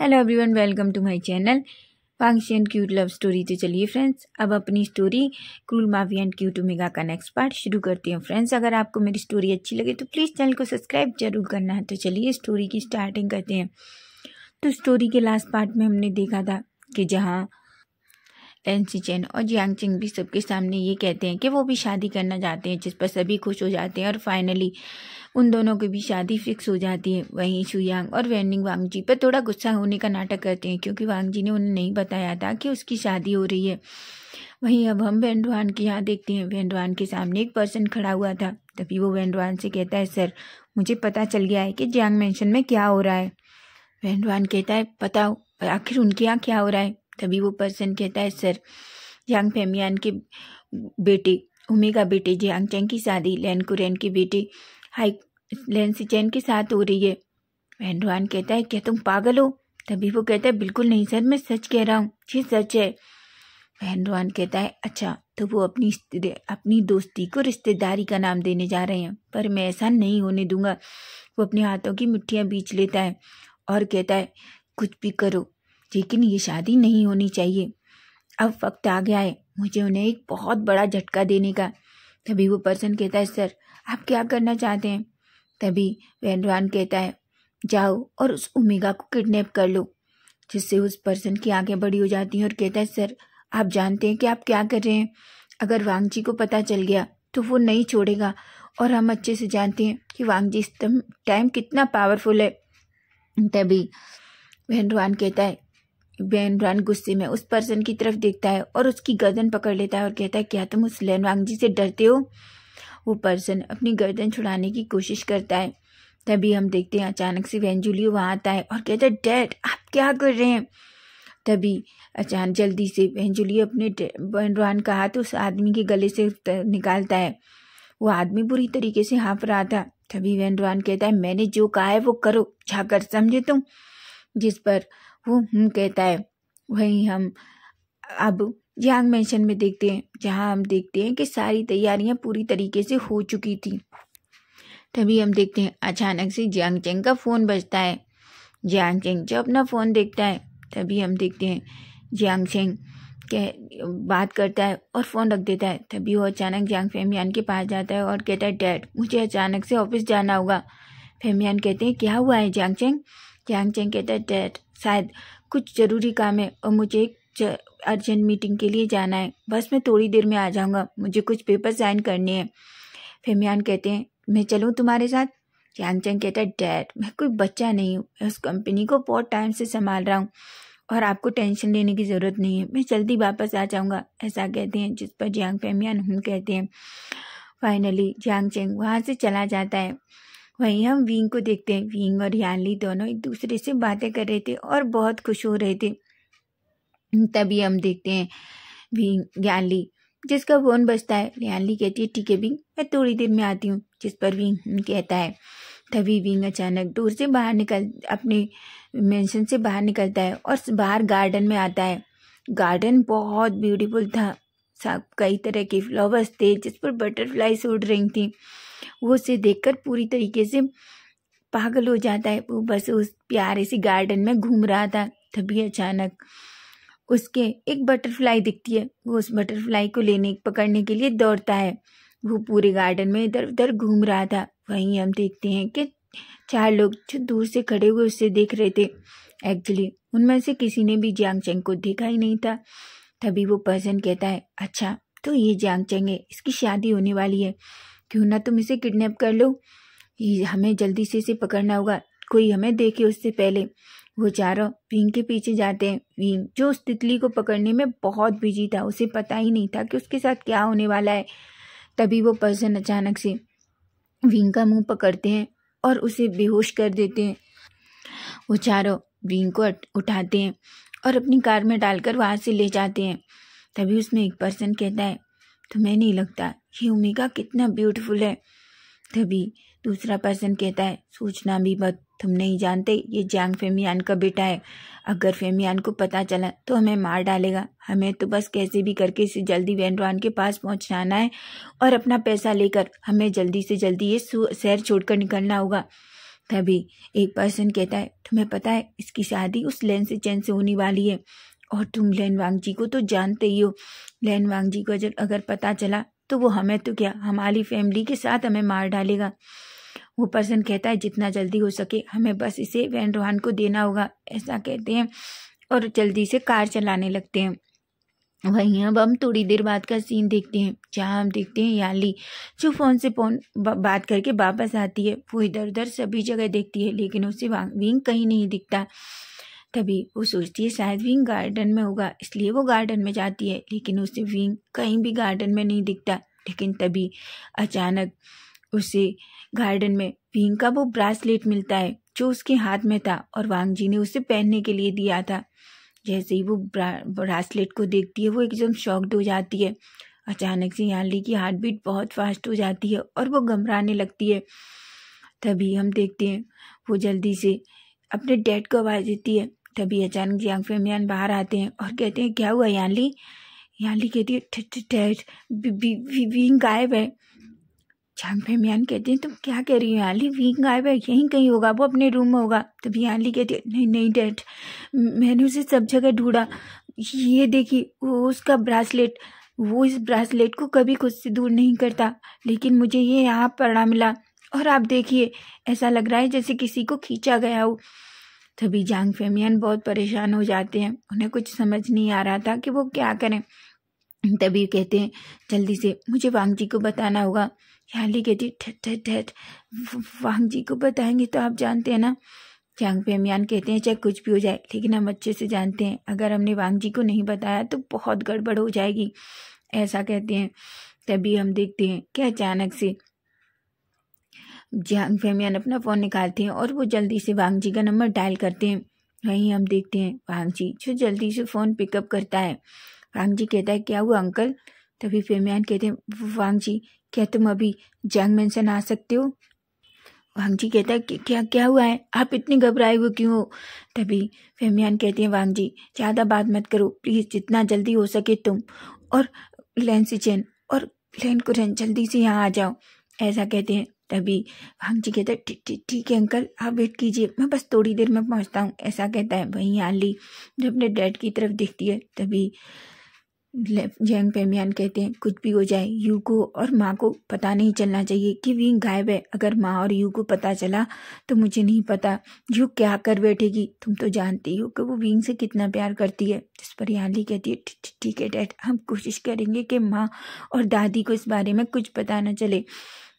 hello everyone welcome to my channel function cute love story तो चलिए friends अब अपनी स्टोरी क्रूल माफी एंड क्यूट मेगा का नेक्स्ट पार्ट शुरू करते हैं फ्रेंड्स अगर आपको मेरी स्टोरी अच्छी लगे तो प्लीज़ चैनल को सब्सक्राइब जरूर करना है तो चलिए स्टोरी की स्टार्टिंग करते हैं तो स्टोरी के लास्ट पार्ट में हमने देखा था कि जहाँ चैन और जियांग चिंग भी सबके सामने ये कहते हैं कि वो भी शादी करना चाहते हैं जिस पर सभी खुश हो जाते हैं और फाइनली उन दोनों की भी शादी फिक्स हो जाती है वहीं शुयांग और वेनिंग वांगजी पर थोड़ा गुस्सा होने का नाटक करते हैं क्योंकि वांगजी ने उन्हें नहीं बताया था कि उसकी शादी हो रही है वहीं अब हम वेंडवान के यहाँ देखते हैं वेंडवान के सामने एक पर्सन खड़ा हुआ था तभी वो वेंडवान से कहता है सर मुझे पता चल गया है कि जियांग मैंशन में क्या हो रहा है वेंडवान कहता है पता आखिर उनके यहाँ क्या हो रहा है तभी वो पर्सन कहता है सर यांग फेमियान के बेटे उमी का बेटे जियांग चैंग की शादी लैन कुरैन की बेटी हाई लैन सिचैन के साथ हो रही है वैंडवान कहता है क्या तुम पागल हो तभी वो कहता है बिल्कुल नहीं सर मैं सच कह रहा हूँ जी सच है वहनवान कहता है अच्छा तो वो अपनी अपनी दोस्ती को रिश्तेदारी का नाम देने जा रहे हैं पर मैं ऐसा नहीं होने दूंगा वो अपने हाथों की मिट्टियाँ बीच लेता है और कहता है कुछ भी करो लेकिन ये शादी नहीं होनी चाहिए अब वक्त आ गया है मुझे उन्हें एक बहुत बड़ा झटका देने का तभी वो पर्सन कहता है सर आप क्या करना चाहते हैं तभी वैनवान कहता है जाओ और उस उमेगा को किडनैप कर लो जिससे उस पर्सन की आंखें बड़ी हो जाती हैं और कहता है सर आप जानते हैं कि आप क्या कर रहे हैं अगर वांगजी को पता चल गया तो वो नहीं छोड़ेगा और हम अच्छे से जानते हैं कि वांगजी इस टाइम कितना पावरफुल है तभी वहनवान कहता है बेनरान गुस्से में उस पर्सन की तरफ देखता है और उसकी गर्दन पकड़ लेता है और कहता है क्या तुम उस जी से डरते हो वो पर्सन अपनी गर्दन छुड़ाने की कोशिश करता है तभी हम देखते हैं अचानक से वेंजुलियो वहाँ आता है और कहता है डैड आप क्या कर रहे हैं तभी अचानक जल्दी से वेंजुलियो अपने बेनरान का हाथ उस आदमी के गले से निकालता है वो आदमी बुरी तरीके से हाँफ रहा था तभी वेंडवान कहता है मैंने जो कहा है वो करो जाकर समझे तुम जिस पर वो हम हम्म कहता है वहीं हम अब यांग मेंशन में देखते हैं जहाँ हम देखते हैं कि सारी तैयारियाँ पूरी तरीके से हो चुकी थी तभी हम देखते हैं अचानक से जियांग चेंग का फ़ोन बजता है जियांग चेंग जब अपना फ़ोन देखता है तभी हम देखते हैं जियांग चेंग कह बात करता है और फ़ोन रख देता है तभी वो अचानक जियांग फेमियान के पास जाता है और कहता है डैड मुझे अचानक से ऑफिस जाना होगा फेमियान कहते हैं क्या हुआ है जियांग चेंग जियांग चेंग कहता है डैड शायद कुछ ज़रूरी काम है और मुझे एक अर्जेंट मीटिंग के लिए जाना है बस मैं थोड़ी देर में आ जाऊँगा मुझे कुछ पेपर साइन करने हैं फेमियान कहते हैं मैं चलूँ तुम्हारे साथ ध्यानचंद कहता है डैड मैं कोई बच्चा नहीं हूँ मैं उस कंपनी को बहुत टाइम से संभाल रहा हूँ और आपको टेंशन लेने की ज़रूरत नहीं है मैं जल्दी वापस आ जाऊँगा ऐसा कहते हैं जिस पर जियांग फेमियान हम कहते हैं फाइनली जियांग चेंग वहाँ से चला जाता है वहीं हम विंग को देखते हैं विंग और यानली दोनों एक दूसरे से बातें कर रहे थे और बहुत खुश हो रहे थे तभी हम देखते हैं विंग यानली जिसका फोन बजता है यानली कहती है ठीक है विंग मैं थोड़ी देर में आती हूँ जिस पर विंग कहता है तभी विंग अचानक दूर से बाहर निकल अपने मेंशन से बाहर निकलता है और बाहर गार्डन में आता है गार्डन बहुत ब्यूटीफुल था सब कई तरह के फ्लावर्स थे जिस पर बटरफ्लाई उड़ रही थी वो उसे देखकर पूरी तरीके से पागल हो जाता है वो बस उस प्यारे से गार्डन में घूम रहा था तभी अचानक उसके एक बटरफ्लाई दिखती है वो उस बटरफ्लाई को लेने पकड़ने के लिए दौड़ता है वो पूरे गार्डन में इधर उधर घूम रहा था वहीं हम देखते हैं कि चार लोग जो दूर से खड़े हुए उससे देख रहे थे एक्चुअली उनमें से किसी ने भी जियांग चेंग को देखा ही नहीं था तभी वो पर्सन कहता है अच्छा तो ये जियांग चेंग है इसकी शादी होने वाली है क्यों ना तुम इसे किडनैप कर लो ये हमें जल्दी से इसे पकड़ना होगा कोई हमें देखे उससे पहले वो चारों विंग के पीछे जाते हैं विंग जो उस तितली को पकड़ने में बहुत बिजी था उसे पता ही नहीं था कि उसके साथ क्या होने वाला है तभी वो पर्सन अचानक से विंग का मुंह पकड़ते हैं और उसे बेहोश कर देते हैं वो चारों विंग को उठाते हैं और अपनी कार में डालकर वहाँ से ले जाते हैं तभी उसमें एक पर्सन कहता है तुम्हें तो नहीं लगता ये ओमेगा कितना ब्यूटीफुल है तभी दूसरा पर्सन कहता है सोचना भी मत तुम नहीं जानते ये जैंग फेमियान का बेटा है अगर फेमियान को पता चला तो हमें मार डालेगा हमें तो बस कैसे भी करके इसे जल्दी वैनरॉन के पास पहुंचाना है और अपना पैसा लेकर हमें जल्दी से जल्दी ये शहर छोड़कर निकलना होगा तभी एक पर्सन कहता है तुम्हें पता है इसकी शादी उस लेन से चैन से होने वाली है और तुम लैनवांग जी को तो जानते ही हो लैनवांग जी को अगर अगर पता चला तो वो हमें तो क्या हमारी फैमिली के साथ हमें मार डालेगा वो पर्सन कहता है जितना जल्दी हो सके हमें बस इसे वैन रोहान को देना होगा ऐसा कहते हैं और जल्दी से कार चलाने लगते हैं वहीं अब हम थोड़ी देर बाद का सीन देखते हैं जहाँ हम देखते हैं याली जो फ़ोन से फोन बा, बात करके वापस आती है वो इधर उधर सभी जगह देखती है लेकिन उसे विंग कहीं नहीं दिखता तभी वो सोचती है शायद विंग गार्डन में होगा इसलिए वो गार्डन में जाती है लेकिन उसे विंग कहीं भी गार्डन में नहीं दिखता लेकिन तभी अचानक उसे गार्डन में विंग का वो ब्रासलेट मिलता है जो उसके हाथ में था और वांग जी ने उसे पहनने के लिए दिया था जैसे ही वो ब्रासलेट को देखती है वो एकदम शॉक्ड हो जाती है अचानक से यानली की हार्ट बीट बहुत फास्ट हो जाती है और वो घबराने लगती है तभी हम देखते हैं वो जल्दी से अपने डैड को आवाज़ देती है तभी अचानक जियांग फेमियान बाहर आते हैं और कहते हैं क्या हुआ यानली यानली कहती है विंग गायब है झांग फेमियान कहते हैं तुम क्या कह रही हो यानली विंग गायब है यहीं कहीं होगा वो अपने रूम में होगा तभी यानली कहती है नहीं नहीं डैड मैंने उसे सब जगह ढूंढा ये देखी वो उसका ब्रासलेट वो इस ब्रासलेट को कभी खुद से दूर नहीं करता लेकिन मुझे ये यहाँ पड़ा मिला और आप देखिए ऐसा लग रहा है जैसे किसी को खींचा गया हो तभी जांग फेमियन बहुत परेशान हो जाते हैं उन्हें कुछ समझ नहीं आ रहा था कि वो क्या करें तभी कहते हैं जल्दी से मुझे वांग जी को बताना होगा याली कहती ठेठ ठट ठेठ वांग जी को बताएंगे तो आप जानते हैं ना जांग फेमियान कहते हैं चाहे कुछ भी हो जाए लेकिन हम अच्छे से जानते हैं अगर हमने वांग जी को नहीं बताया तो बहुत गड़बड़ हो जाएगी ऐसा कहते हैं तभी हम देखते हैं कि अचानक से जिहांग फेमियान अपना फ़ोन निकालते हैं और वो जल्दी से वांग जी का नंबर डायल करते हैं वहीं हम देखते हैं वांग जी जो जल्दी से फ़ोन पिकअप करता है वांग जी कहता है क्या हुआ अंकल तभी फेमियान कहते हैं वांग जी क्या तुम अभी जंग मैंसन आ सकते हो वांग जी कहता है क्या क्या हुआ है आप इतने घबराए हुए क्यों हो तभी फेमियान कहते हैं वांग जी ज़्यादा बात मत करो प्लीज़ जितना जल्दी हो सके तुम और लैन चैन और लैन कुरन जल्दी से यहाँ आ जाओ ऐसा कहते हैं तभी जी कहता है ठीक है अंकल आप वेट कीजिए मैं बस थोड़ी देर में पहुंचता हूँ ऐसा कहता है वहीं आली जो अपने डैड की तरफ देखती है तभी जैंग पेमियान कहते हैं कुछ भी हो जाए यू को और माँ को पता नहीं चलना चाहिए कि वी गायब है अगर माँ और यू को पता चला तो मुझे नहीं पता यू क्या कर बैठेगी तुम तो जानती हो कि वो विंग से कितना प्यार करती है जिस पर याली कहती है ठीक है डैड हम कोशिश करेंगे कि माँ और दादी को इस बारे में कुछ पता ना चले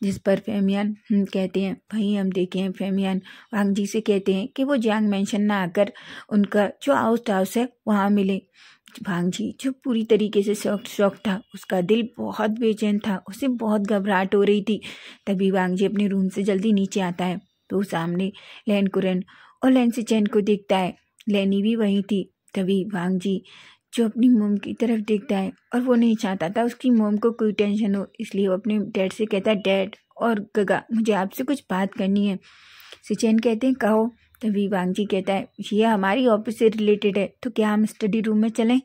जिस पर फेमियान हम्म, कहते हैं भाई हम देखे हैं फेमियान वांग जी से कहते हैं कि वो जैंग मैंशन ना आकर उनका जो हाउस हाउस है वहाँ मिले भांग जी जो पूरी तरीके से शौक शौक था उसका दिल बहुत बेचैन था उसे बहुत घबराहट हो रही थी तभी भांग जी अपने रूम से जल्दी नीचे आता है तो सामने लैन कुरन और लैन से चैन को देखता है लैनी भी वहीं थी तभी भांग जी जो अपनी मोम की तरफ देखता है और वो नहीं चाहता था उसकी मोम को कोई टेंशन हो इसलिए वो अपने डैड से कहता है डैड और गगा मुझे आपसे कुछ बात करनी है सिचैन कहते हैं कहो तभी तो वांगजी कहता है ये हमारी ऑफिस से रिलेटेड है तो क्या हम स्टडी रूम में चलें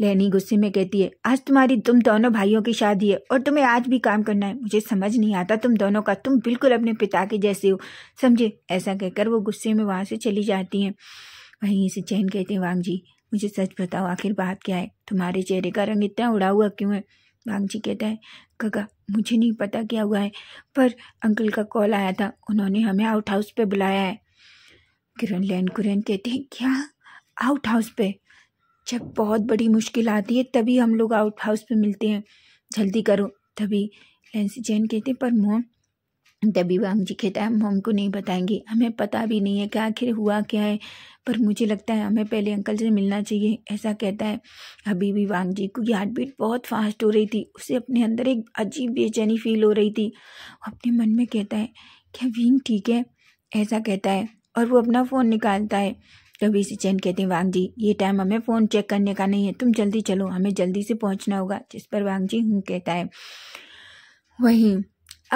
लेनी गुस्से में कहती है आज तुम्हारी तुम दोनों भाइयों की शादी है और तुम्हें आज भी काम करना है मुझे समझ नहीं आता तुम दोनों का तुम बिल्कुल अपने पिता के जैसे हो समझे ऐसा कहकर वो गुस्से में वहाँ से चली जाती हैं वहीं से चैन कहते हैं वांग जी मुझे सच बताओ आखिर बात क्या है तुम्हारे चेहरे का रंग इतना उड़ा हुआ क्यों है वांग जी कहता है काका मुझे नहीं पता क्या हुआ है पर अंकल का कॉल आया था उन्होंने हमें आउट हाउस पर बुलाया है किरण लैन कुरन कहते हैं क्या आउट हाउस पे जब बहुत बड़ी मुश्किल आती है तभी हम लोग आउट हाउस पे मिलते हैं जल्दी करो तभी लैंसी जैन कहते हैं पर मोम तभी वांग जी कहता है मोम को नहीं बताएंगे हमें पता भी नहीं है कि आखिर हुआ क्या है पर मुझे लगता है हमें पहले अंकल से मिलना चाहिए ऐसा कहता है अभी भी वांग जी को हार्ट बीट बहुत फास्ट हो रही थी उसे अपने अंदर एक अजीब बेचैनी फील हो रही थी अपने मन में कहता है क्या वीन ठीक है ऐसा कहता है और वो अपना फ़ोन निकालता है कभी से चैन कहते हैं वांग जी ये टाइम हमें फ़ोन चेक करने का नहीं है तुम जल्दी चलो हमें जल्दी से पहुंचना होगा जिस पर वांग जी हूँ कहता है वहीं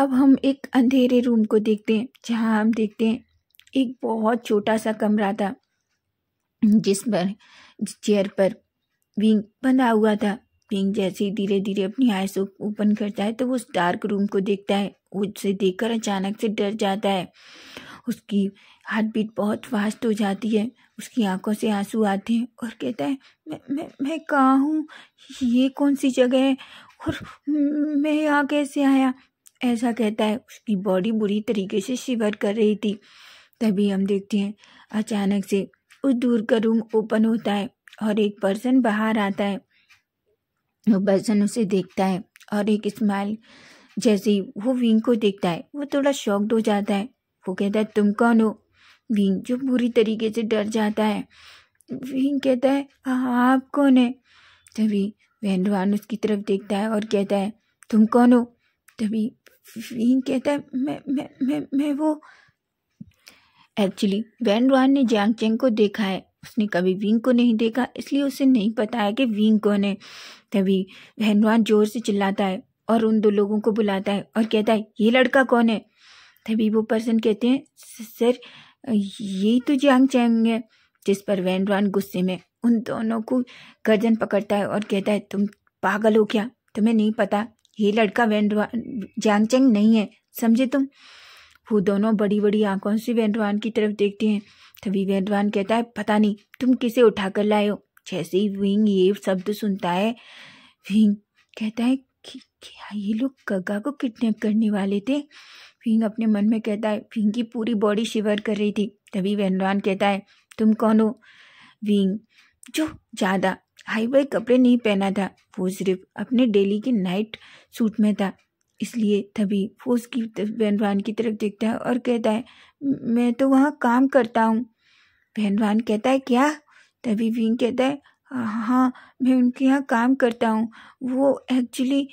अब हम एक अंधेरे रूम को देखते हैं जहाँ हम देखते हैं एक बहुत छोटा सा कमरा था जिस पर चेयर पर विंग बंधा हुआ था विंग जैसे ही धीरे धीरे अपनी आयस ओपन करता है तो वो उस डार्क रूम को देखता है उसे देखकर अचानक से डर जाता है उसकी हार्ट बीट बहुत फास्ट हो जाती है उसकी आंखों से आंसू आते हैं और कहता है मैं मैं मैं कहाँ हूँ ये कौन सी जगह है और मैं यहाँ कैसे आया ऐसा कहता है उसकी बॉडी बुरी तरीके से शिवर कर रही थी तभी हम देखते हैं अचानक से उस दूर का रूम ओपन होता है और एक पर्सन बाहर आता है वो पर्सन उसे देखता है और एक स्माइल जैसे वो विंग को देखता है वो थोड़ा शॉक्ड हो जाता है वो कहता है तुम कौन हो भीम जो बुरी तरीके से डर जाता है भीम कहता है हाँ, आप कौन है तभी वहनवान उसकी तरफ देखता है और कहता है तुम कौन हो तभी भीम कहता है मैं मैं मैं मैं वो एक्चुअली वैनवान ने जैंग चेंग को देखा है उसने कभी विंग को नहीं देखा इसलिए उसे नहीं पता है कि विंग कौन है तभी वहनवान जोर से चिल्लाता है और उन दो लोगों को बुलाता है और कहता है ये लड़का कौन है तभी वो पर्सन कहते हैं सर यही तो जियांग चैंग है जिस पर रान गुस्से में उन दोनों को गर्जन पकड़ता है और कहता है तुम पागल हो क्या तुम्हें नहीं पता ये लड़का वैनरान जियांग चैंग नहीं है समझे तुम वो दोनों बड़ी बड़ी आंखों से रान की तरफ देखते हैं तभी रान कहता है पता नहीं तुम किसे उठा कर लाए हो जैसे ही विंग ये शब्द सुनता है विंग कहता है कि क्या ये लोग गगा को किडनैप करने वाले थे फिंग अपने मन में कहता है फिंग की पूरी बॉडी शिवर कर रही थी तभी वैनरान कहता है तुम कौन हो विंग जो ज़्यादा हाई बाई कपड़े नहीं पहना था वो सिर्फ अपने डेली के नाइट सूट में था इसलिए तभी वो उसकी बहनवान की तरफ देखता है और कहता है मैं तो वहाँ काम करता हूँ बहनवान कहता है क्या तभी विंग कहता है हाँ मैं उनके यहाँ काम करता हूँ वो एक्चुअली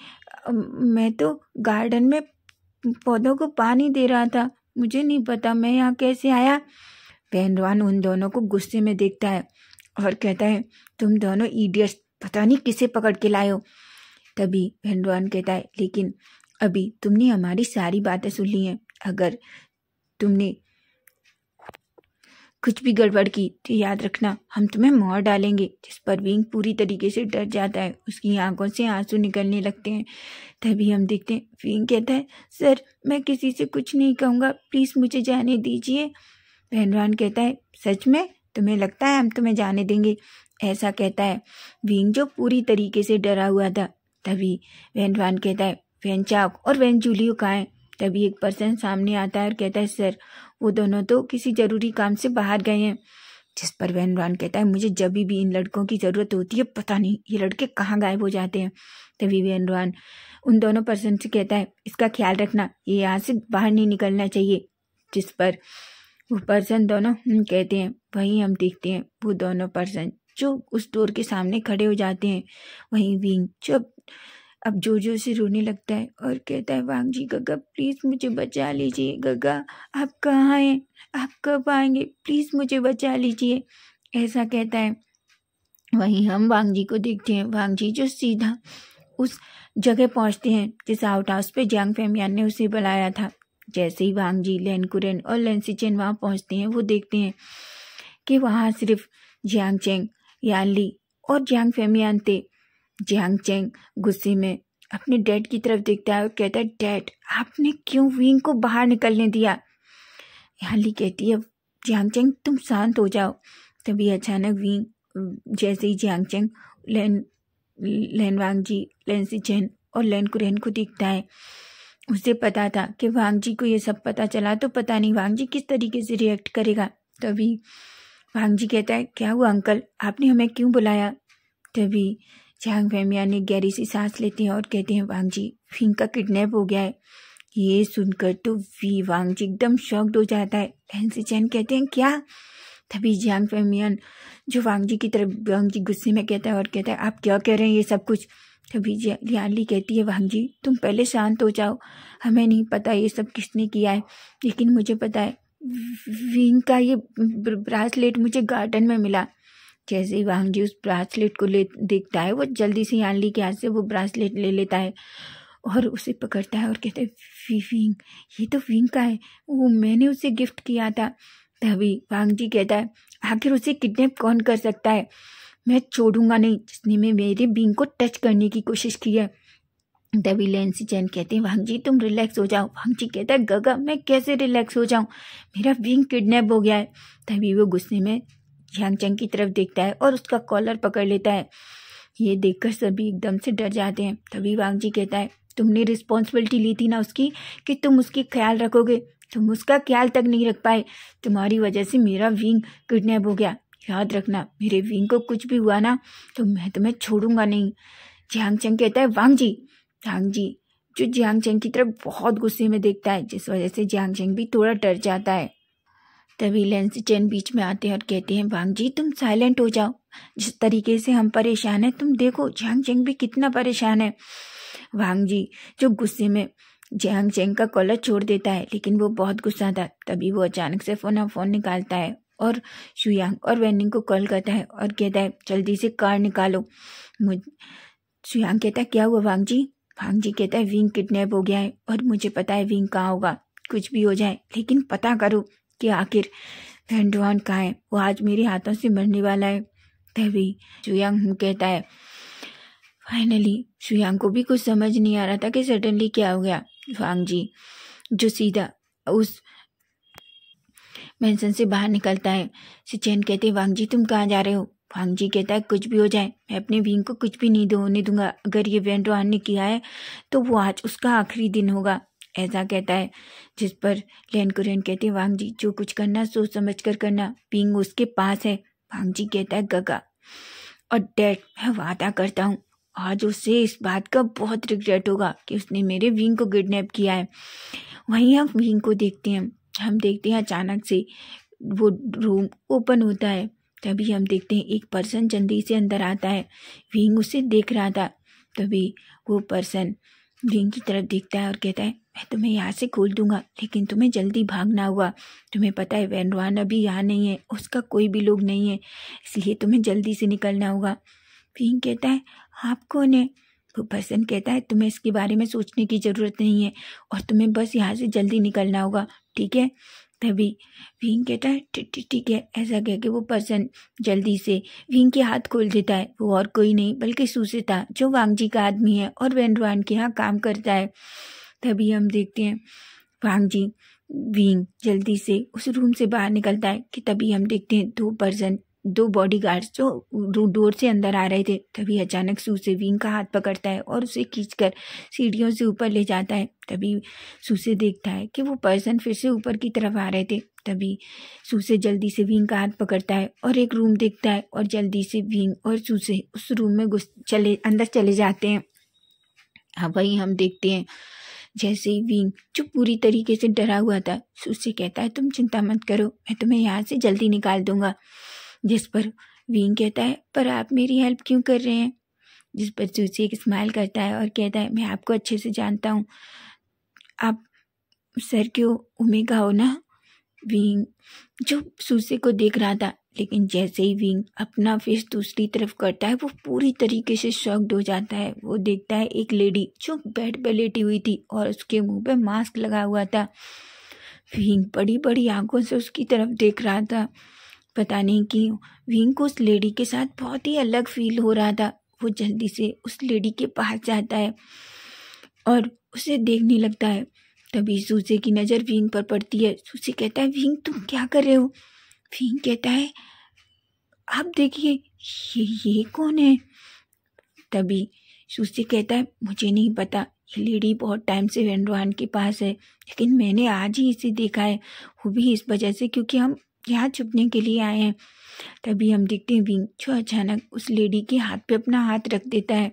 मैं तो गार्डन में पौधों को पानी दे रहा था मुझे नहीं पता मैं यहाँ कैसे आया पहलवान उन दोनों को गुस्से में देखता है और कहता है तुम दोनों ईडियट्स पता नहीं किसे पकड़ के लाए हो तभी पहलवान कहता है लेकिन अभी तुमने हमारी सारी बातें सुन ली हैं अगर तुमने कुछ भी गड़बड़ की तो याद रखना हम तुम्हें मोहर डालेंगे जिस पर विंग पूरी तरीके से डर जाता है उसकी आंखों से आंसू निकलने लगते हैं तभी हम देखते हैं विंग कहता है सर मैं किसी से कुछ नहीं कहूँगा प्लीज़ मुझे जाने दीजिए बहनवान कहता है सच में तुम्हें लगता है हम तुम्हें जाने देंगे ऐसा कहता है विंग जो पूरी तरीके से डरा हुआ था तभी वैनवान कहता है वैन चाक और वैन जूलियो कहाँ है तभी एक पर्सन सामने आता है और कहता है सर वो दोनों तो किसी ज़रूरी काम से बाहर गए हैं जिस पर वैन रॉन कहता है मुझे जब भी इन लड़कों की ज़रूरत होती है पता नहीं ये लड़के कहाँ गायब हो जाते हैं तभी वैन रॉन उन दोनों पर्सन से कहता है इसका ख्याल रखना ये यहाँ से बाहर नहीं निकलना चाहिए जिस पर वो पर्सन दोनों हम हम्म, कहते हैं वहीं हम देखते हैं वो दोनों पर्सन जो उस डोर के सामने खड़े हो जाते हैं वहीं विंग जब अब जोर जोर से रोने लगता है और कहता है वांग जी गगा प्लीज़ मुझे बचा लीजिए गग्गा आप कहाँ हैं आप कब आएंगे प्लीज़ मुझे बचा लीजिए ऐसा कहता है वहीं हम वांग जी को देखते हैं वांग जी जो सीधा उस जगह पहुंचते हैं जिस आउट हाउस पे जैंग फेमियान ने उसे बुलाया था जैसे ही वांग जी लेन कुरेन और लेंसिचेन वहाँ पहुँचते हैं वो देखते हैं कि वहाँ सिर्फ जियांग चेंग याली और जियांग फेमियान थे जियांग चेंग गुस्से में अपने डैड की तरफ देखता है और कहता है डैड आपने क्यों विंग को बाहर निकलने दिया यहाँ ली कहती है जियांग चेंग तुम शांत हो जाओ तभी अचानक विंग जैसे ही जियांग चेंग लेन लेन वांग जी लेन सी चैन और लेन कुरेन को दिखता है उसे पता था कि वांग जी को ये सब पता चला तो पता नहीं वांग जी किस तरीके से रिएक्ट करेगा तभी वांग जी कहता है क्या हुआ अंकल आपने हमें क्यों बुलाया तभी चांग फेमिया ने गहरी सी सांस लेते हैं और कहते हैं वांग जी फिंग का किडनैप हो गया है ये सुनकर तो वी वांग जी एकदम शॉक्ड हो जाता है लहन से चैन कहते हैं क्या तभी जियांग फेमियन जो वांग जी की तरफ वांग जी गुस्से में कहता है और कहता है आप क्या कह रहे हैं ये सब कुछ तभी लियाली कहती है वांग जी तुम पहले शांत हो जाओ हमें नहीं पता ये सब किसने किया है लेकिन मुझे पता है विंग का ये ब्रासलेट मुझे गार्डन में मिला जैसे ही वांग जी उस ब्रासलेट को ले देखता है वो जल्दी से यानली के हाथ से वो ब्रासलेट ले लेता है और उसे पकड़ता है और कहता है विंग ये तो विंग का है वो मैंने उसे गिफ्ट किया था तभी वांग जी कहता है आखिर उसे किडनैप कौन कर सकता है मैं छोड़ूंगा नहीं जिसने मैं मेरे बिंग को टच करने की कोशिश की है तभी लेंसी चैन कहते हैं वांग जी तुम रिलैक्स हो जाओ वांग जी कहता है गगा मैं कैसे रिलैक्स हो जाऊं मेरा विंग किडनैप हो गया है तभी वो गुस्से में ध्यानचंद की तरफ देखता है और उसका कॉलर पकड़ लेता है ये देखकर सभी एकदम से डर जाते हैं तभी वांग जी कहता है तुमने रिस्पॉन्सिबिलिटी ली थी ना उसकी कि तुम उसकी ख्याल रखोगे तुम उसका ख्याल तक नहीं रख पाए तुम्हारी वजह से मेरा विंग किडनैप हो गया याद रखना मेरे विंग को कुछ भी हुआ ना तो मैं तुम्हें छोड़ूंगा नहीं चंग कहता है वांग जी झांग जी जो जियांगचंग की तरफ बहुत गुस्से में देखता है जिस वजह से जियांगचंग भी थोड़ा डर जाता है तभी लेंस चैन बीच में आते हैं और कहते हैं वांग जी तुम साइलेंट हो जाओ जिस तरीके से हम परेशान हैं तुम देखो झांग चेंग भी कितना परेशान है वांग जी जो गुस्से में झांग चेंग का कॉलर छोड़ देता है लेकिन वो बहुत गुस्सा था तभी वो अचानक से फोन फोन निकालता है और शुयांग और वैनिंग को कॉल करता है और कहता है जल्दी से कार निकालो मुझ शुयांग कहता है क्या हुआ वांग जी वांग जी कहता है विंग किडनैप हो गया है और मुझे पता है विंग कहाँ होगा कुछ भी हो जाए लेकिन पता करो कि आखिर धनडवान कहाँ है वो आज मेरे हाथों से मरने वाला है तभी सुयांग कहता है फाइनली सुयांग को भी कुछ समझ नहीं आ रहा था कि सडनली क्या हो गया फांग जी जो सीधा उस मैंसन से बाहर निकलता है सिचैन कहते हैं वांग जी तुम कहाँ जा रहे हो वांग जी कहता है कुछ भी हो जाए मैं अपने विंग को कुछ भी नहीं नहीं दूंगा अगर ये वेंडवान ने किया है तो वो आज उसका आखिरी दिन होगा ऐसा कहता है जिस पर लेन कुरियन कहते हैं वांग जी जो कुछ करना सोच समझ कर करना पिंग उसके पास है वांग जी कहता है गगा और डैड मैं वादा करता हूँ आज उसे इस बात का बहुत रिग्रेट होगा कि उसने मेरे विंग को किडनैप किया है वहीं हम विंग को देखते हैं हम देखते हैं अचानक से वो रूम ओपन होता है तभी हम देखते हैं एक पर्सन जल्दी से अंदर आता है विंग उसे देख रहा था तभी वो पर्सन विंग की तरफ देखता है और कहता है मैं तुम्हें यहाँ से खोल दूंगा लेकिन तुम्हें जल्दी भागना हुआ तुम्हें पता है वैनवान अभी यहाँ नहीं है उसका कोई भी लोग नहीं है इसलिए तुम्हें जल्दी से निकलना होगा पिंग कहता है आप कौन है पसंद कहता है तुम्हें इसके बारे में सोचने की ज़रूरत नहीं है और तुम्हें बस यहाँ से जल्दी निकलना होगा ठीक है तभी विंग कहता है ठीक है ऐसा कह के वो पर्सन जल्दी से विंग के हाथ खोल देता है वो और कोई नहीं बल्कि सूसे था जो वांगजी का आदमी है और वेंडवान के यहाँ काम करता है तभी हम देखते हैं जी विंग जल्दी से उस रूम से बाहर निकलता है कि तभी हम देखते हैं दो पर्सन दो बॉडी जो डोर से अंदर आ रहे थे तभी अचानक सूसे विंग का हाथ पकड़ता है और उसे खींचकर सीढ़ियों से ऊपर ले जाता है तभी सूसे देखता है कि वो पर्सन फिर से ऊपर की तरफ आ रहे थे तभी सूसे जल्दी से विंग का हाथ पकड़ता है और एक रूम देखता है और जल्दी से विंग और सूसे उस रूम में घुस चले अंदर चले जाते हैं हाँ वही हम देखते हैं जैसे ही विंग जो पूरी तरीके से डरा हुआ था उससे कहता है तुम चिंता मत करो मैं तुम्हें यहाँ से जल्दी निकाल दूंगा जिस पर विंग कहता है पर आप मेरी हेल्प क्यों कर रहे हैं जिस पर सूसी एक स्माइल करता है और कहता है मैं आपको अच्छे से जानता हूँ आप सर क्यों उमेगा हो ना विंग जो सूसे को देख रहा था लेकिन जैसे ही विंग अपना फेस दूसरी तरफ करता है वो पूरी तरीके से शॉक्ड हो जाता है वो देखता है एक लेडी जो बेड पर लेटी हुई थी और उसके मुंह पे मास्क लगा हुआ था विंग बड़ी बड़ी आंखों से उसकी तरफ देख रहा था पता नहीं कि विंग को उस लेडी के साथ बहुत ही अलग फील हो रहा था वो जल्दी से उस लेडी के पास जाता है और उसे देखने लगता है तभी सूजे की नज़र विंग पर पड़ती है सूजे कहता है विंग तुम क्या कर रहे हो फीम कहता है आप देखिए ये ये कौन है तभी सुस्ती कहता है मुझे नहीं पता ये लेडी बहुत टाइम से वेंडवान के पास है लेकिन मैंने आज ही इसे देखा है वो भी इस वजह से क्योंकि हम यहाँ छुपने के लिए आए हैं तभी हम देखते हैं विंग जो अचानक उस लेडी के हाथ पे अपना हाथ रख देता है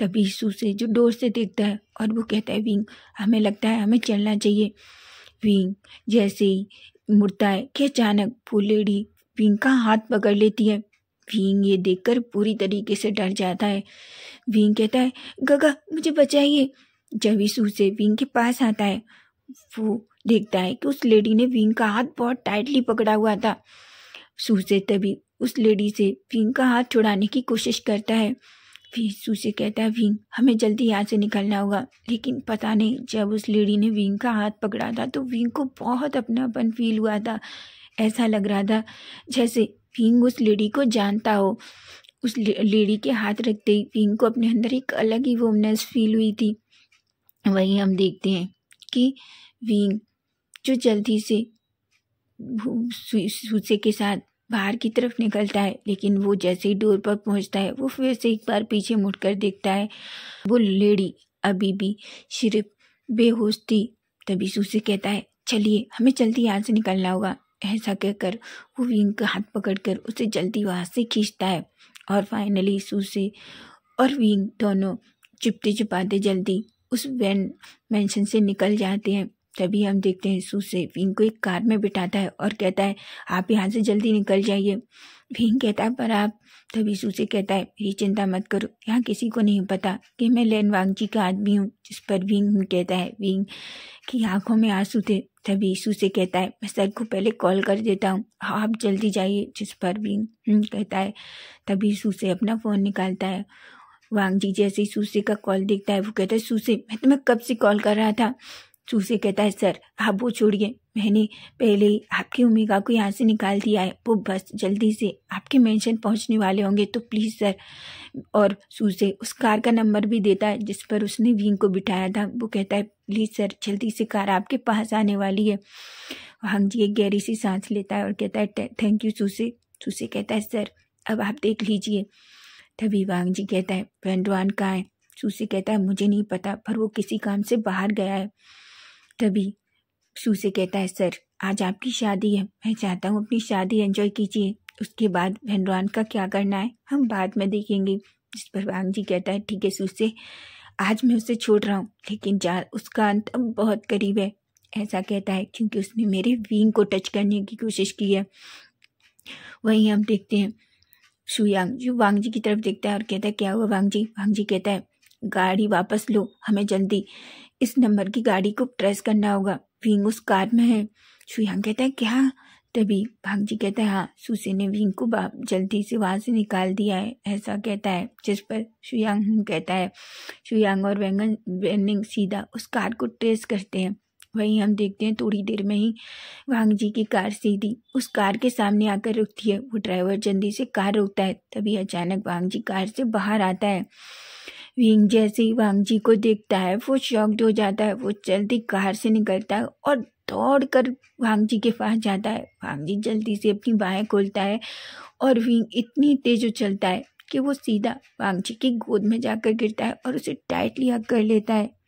तभी सूसे जो डोर से देखता है और वो कहता है विंग हमें लगता है हमें चलना चाहिए विंग जैसे ही मुड़ता है कि अचानक फूलेड़ी भींग का हाथ पकड़ लेती है भींग ये देखकर पूरी तरीके से डर जाता है भींग कहता है गगा मुझे बचाइए जवी सूसे भींग के पास आता है वो देखता है कि उस लेडी ने भींग का हाथ बहुत टाइटली पकड़ा हुआ था सूसे तभी उस लेडी से भींग का हाथ छुड़ाने की कोशिश करता है फिर सू से कहता है विंग हमें जल्दी यहाँ से निकलना होगा लेकिन पता नहीं जब उस लेडी ने विंग का हाथ पकड़ा था तो विंग को बहुत अपनापन फील हुआ था ऐसा लग रहा था जैसे विंग उस लेडी को जानता हो उस लेडी के हाथ रखते ही विंग को अपने अंदर एक अलग ही वोमनेस फील हुई थी वहीं हम देखते हैं कि विंग जो जल्दी से भूसे के साथ बाहर की तरफ निकलता है लेकिन वो जैसे ही डोर पर पहुंचता है वो फिर से एक बार पीछे मुड़कर देखता है वो लेडी अभी भी सिर्फ बेहोश थी तभी उसे कहता है चलिए हमें जल्दी यहाँ से निकलना होगा ऐसा कहकर वो विंग का हाथ पकड़कर उसे जल्दी वहाँ से खींचता है और फाइनली सूसे और विंग दोनों चुपते चुपाते जल्दी उस वैन मैंशन से निकल जाते हैं तभी हम देखते हैं सू से विंग को एक कार में बिठाता है और कहता है आप यहाँ से जल्दी निकल जाइए विंग कहता है पर आप तभी सू से कहता है मेरी चिंता मत करो यहाँ किसी को नहीं पता कि मैं लेन जी का आदमी हूँ जिस पर विंग कहता है विंग की आंखों में आंसू थे तभी सू से कहता है मैं सर को पहले कॉल कर देता हूँ आप जल्दी जाइए जिस पर विंग हम्म, कहता है तभी सू से अपना फ़ोन निकालता है वांग जी जैसे ही सूसे का कॉल देखता है वो कहता है सूसे मैं तुम्हें कब से कॉल कर रहा था चूसे कहता है सर आप वो छोड़िए मैंने पहले ही आपकी उम्मीगा को यहाँ से निकाल दिया है वो बस जल्दी से आपके मेंशन पहुँचने वाले होंगे तो प्लीज़ सर और सूसे उस कार का नंबर भी देता है जिस पर उसने विंग को बिठाया था वो कहता है प्लीज़ सर जल्दी से कार आपके पास आने वाली है वहाँ जी एक गहरी सी सांस लेता है और कहता है थैंक यू सूसे सूसे कहता है सर अब आप देख लीजिए तभी वांग जी कहता है पेंडवान कहाँ है सूसे कहता है मुझे नहीं पता पर वो किसी काम से बाहर गया है तभी सू से कहता है सर आज आपकी शादी है मैं चाहता हूँ अपनी शादी एंजॉय कीजिए उसके बाद भनरान का क्या करना है हम बाद में देखेंगे जिस पर वांग जी कहता है ठीक है से आज मैं उसे छोड़ रहा हूँ लेकिन जा उसका अंत अब बहुत करीब है ऐसा कहता है क्योंकि उसने मेरे विंग को टच करने की कोशिश की है वहीं हम देखते हैं सुयांग जो वांग जी की तरफ देखता है और कहता है क्या हुआ वांग जी वांग जी कहता है गाड़ी वापस लो हमें जल्दी इस नंबर की गाड़ी को ट्रेस करना होगा विंग उस कार में है सुयांग कहता है क्या तभी भाग जी कहता है हाँ सुसे ने विंग को बाप जल्दी से वहाँ से निकाल दिया है ऐसा कहता है जिस पर सुयांग कहता है सुयांग और वेंगन वेनिंग सीधा उस कार को ट्रेस करते हैं वहीं हम देखते हैं थोड़ी देर में ही वांग जी की कार सीधी उस कार के सामने आकर रुकती है वो ड्राइवर जल्दी से कार रोकता है तभी अचानक वांग जी कार से बाहर आता है विंग जैसे ही वांग जी को देखता है वो शॉक्ड हो जाता है वो जल्दी कार से निकलता है और दौड़ कर वांग जी के पास जाता है वांग जी जल्दी से अपनी बाहें खोलता है और विंग इतनी तेज उछलता है कि वो सीधा वांग जी की गोद में जाकर गिरता है और उसे टाइटली हक कर लेता है